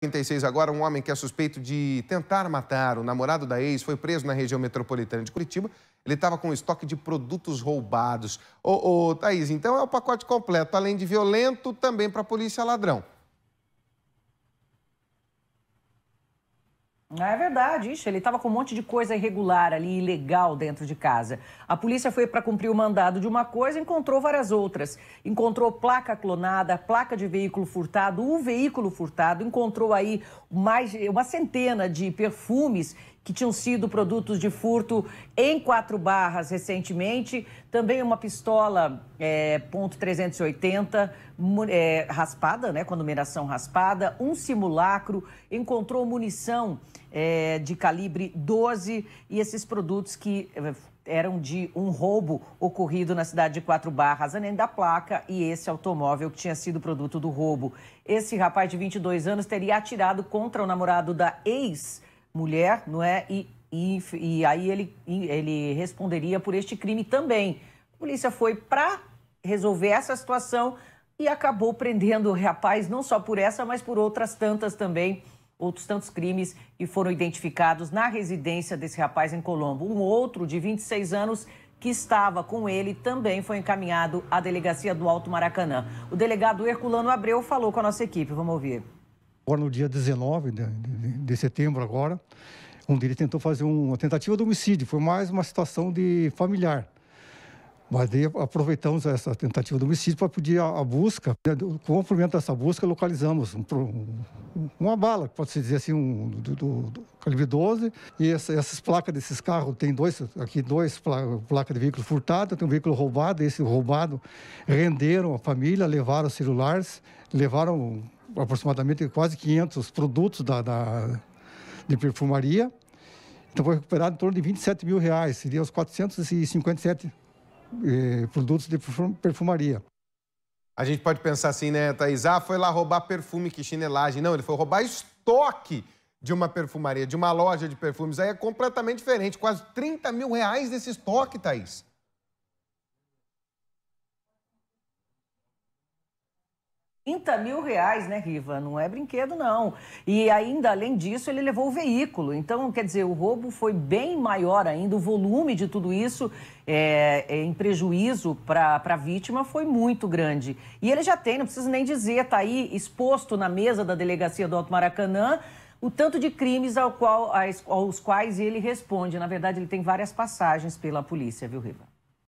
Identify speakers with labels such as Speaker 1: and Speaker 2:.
Speaker 1: 36 agora, um homem que é suspeito de tentar matar o namorado da ex foi preso na região metropolitana de Curitiba. Ele estava com um estoque de produtos roubados. Ô, ô, Thaís, então é o pacote completo, além de violento, também para a polícia ladrão.
Speaker 2: É verdade, Ixi, ele estava com um monte de coisa irregular ali, ilegal dentro de casa. A polícia foi para cumprir o mandado de uma coisa e encontrou várias outras. Encontrou placa clonada, placa de veículo furtado, o veículo furtado, encontrou aí mais uma centena de perfumes que tinham sido produtos de furto em quatro barras recentemente. Também uma pistola é, .380 é, raspada, né, com numeração raspada. Um simulacro. Encontrou munição é, de calibre 12 e esses produtos que é, eram de um roubo ocorrido na cidade de Quatro Barras, além da placa e esse automóvel que tinha sido produto do roubo. Esse rapaz de 22 anos teria atirado contra o namorado da ex mulher, não é? E, e, e aí ele, ele responderia por este crime também. A polícia foi para resolver essa situação e acabou prendendo o rapaz não só por essa, mas por outras tantas também, outros tantos crimes que foram identificados na residência desse rapaz em Colombo. Um outro de 26 anos que estava com ele também foi encaminhado à delegacia do Alto Maracanã. O delegado Herculano Abreu falou com a nossa equipe. Vamos ouvir.
Speaker 3: Agora, no dia 19 de, de, de setembro, agora, um deles tentou fazer um, uma tentativa de homicídio. Foi mais uma situação de familiar. Mas daí aproveitamos essa tentativa de homicídio para pedir a, a busca. Com né, o cumprimento dessa busca, localizamos um, um, uma bala, pode-se dizer assim, um, do, do, do calibre 12. E essa, essas placas desses carros, tem dois, aqui dois placas de veículo furtado, tem um veículo roubado. Esse roubado renderam a família, levaram celulares, levaram aproximadamente quase 500 produtos da, da de perfumaria. Então foi recuperado em torno de 27 mil reais, seria os 457 eh, produtos de perfumaria.
Speaker 1: A gente pode pensar assim, né, Thaís? Ah, foi lá roubar perfume, que chinelagem. Não, ele foi roubar estoque de uma perfumaria, de uma loja de perfumes. Aí é completamente diferente, quase 30
Speaker 2: mil reais desse estoque, Thaís. 30 mil reais, né, Riva? Não é brinquedo, não. E ainda, além disso, ele levou o veículo. Então, quer dizer, o roubo foi bem maior ainda. O volume de tudo isso é, é, em prejuízo para a vítima foi muito grande. E ele já tem, não preciso nem dizer, está aí exposto na mesa da delegacia do Alto Maracanã o tanto de crimes ao qual, aos quais ele responde. Na verdade, ele tem várias passagens pela polícia, viu, Riva?